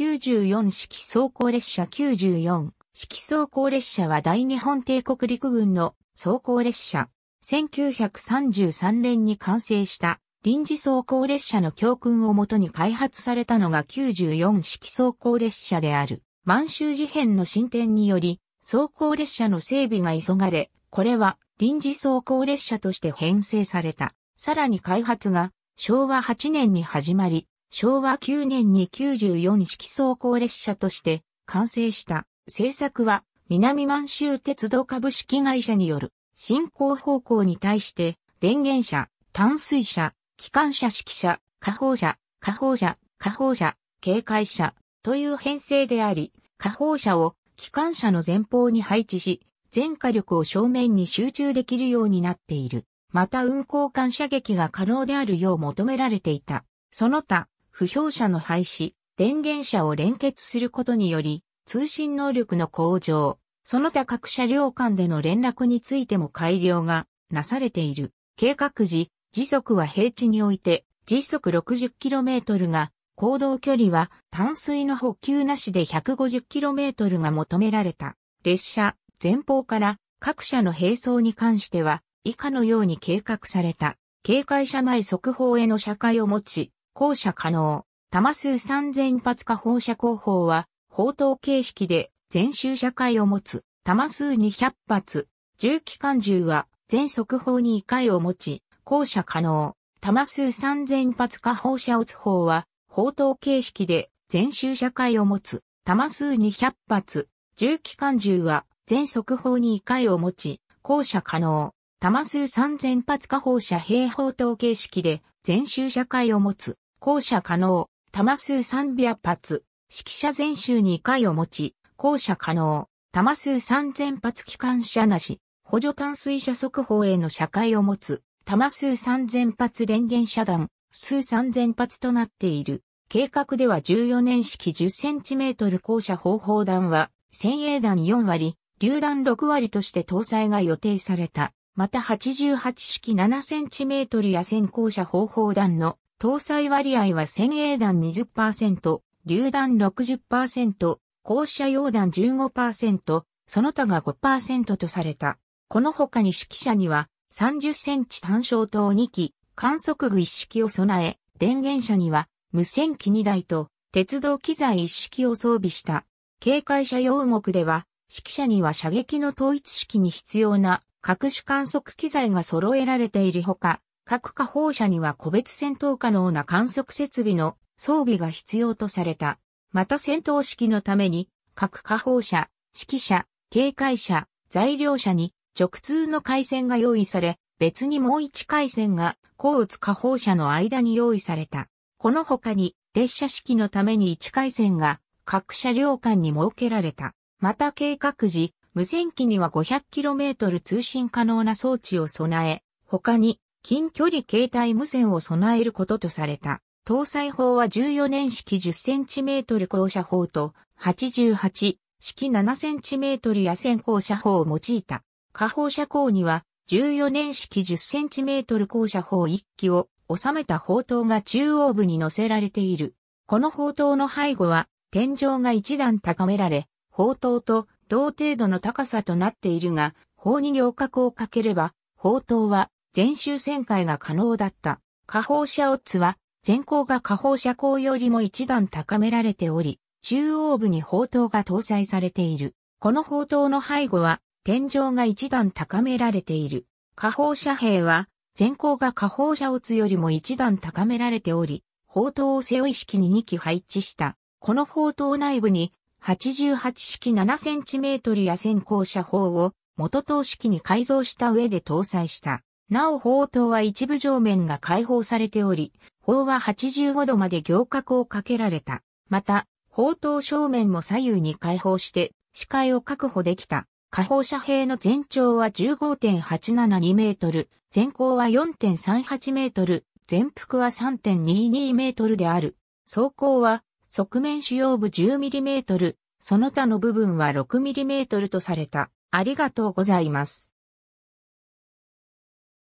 94式装甲列車94式装甲列車は大日本帝国陸軍の装甲列車。1933年に完成した臨時装甲列車の教訓をもとに開発されたのが94式装甲列車である。満州事変の進展により、装甲列車の整備が急がれ、これは臨時装甲列車として編成された。さらに開発が昭和8年に始まり、昭和9年に94式走行列車として完成した。製作は南満州鉄道株式会社による進行方向に対して電源車、淡水車、機関車式車、下砲車、下砲車、下砲車、警戒車という編成であり、下砲車を機関車の前方に配置し、全火力を正面に集中できるようになっている。また運行間射撃が可能であるよう求められていた。その他、不評者の廃止、電源車を連結することにより、通信能力の向上、その他各車両間での連絡についても改良がなされている。計画時、時速は平地において、時速 60km が、行動距離は淡水の補給なしで 150km が求められた。列車、前方から各車の並走に関しては、以下のように計画された。警戒車前速報への社会を持ち、降射可能。玉数3000発火放射工法は、砲塔形式で全周射会を持つ。玉数200発。重機関銃は、全速砲に1回を持ち、降射可能。玉数3000発火放射撃つ砲は、砲塔形式で全周射会を持つ。玉数200発。重機関銃は、全速砲に1回を持ち、降射可能。玉数3000発火放射平砲塔形式で、全周社会を持つ、校舎可能、玉数300発、指揮者全周2回を持ち、校舎可能、玉数3000発機関車なし、補助淡水車速報への社会を持つ、玉数3000発連源遮断、数3000発となっている。計画では14年式1 0トル校舎方法弾は、先鋭弾4割、榴弾6割として搭載が予定された。また88式 7cm や先行車方法弾の搭載割合は先鋭弾20%、榴弾60%、高車用弾15%、その他が5%とされた。この他に指揮者には30センチ単焦灯2機、観測具1式を備え、電源車には無線機2台と鉄道機材1式を装備した。警戒車用目では、指揮者には射撃の統一式に必要な各種観測機材が揃えられているほか、各火砲車には個別戦闘可能な観測設備の装備が必要とされた。また戦闘式のために、各火砲車、指揮者、警戒者、材料者に直通の回線が用意され、別にもう一回線が、甲打火砲車の間に用意された。この他に、列車式のために一回線が、各車両間に設けられた。また計画時、無線機には 500km 通信可能な装置を備え、他に近距離携帯無線を備えることとされた。搭載砲は14年式 10cm 降車砲と88式 7cm 野戦降車砲を用いた。下砲射砲には14年式 10cm 降車砲1機を収めた砲塔が中央部に乗せられている。この砲塔の背後は天井が一段高められ、砲塔と同程度の高さとなっているが、法に行格をかければ、砲塔は全周旋回が可能だった。下方車オッは、前後が下方車高よりも一段高められており、中央部に砲塔が搭載されている。この砲塔の背後は、天井が一段高められている。下方車兵は、前後が下方車オツよりも一段高められており、砲塔を背負い式に2機配置した。この砲塔内部に、88式7トルや先行車砲を元等式に改造した上で搭載した。なお砲塔は一部上面が開放されており、砲は85度まで行角をかけられた。また、砲塔正面も左右に開放して視界を確保できた。下方射兵の全長は15.872メートル、全高は4.38メートル、全幅は3.22メートルである。走行は側面主要部 10mm、その他の部分は 6mm とされた。ありがとうございます。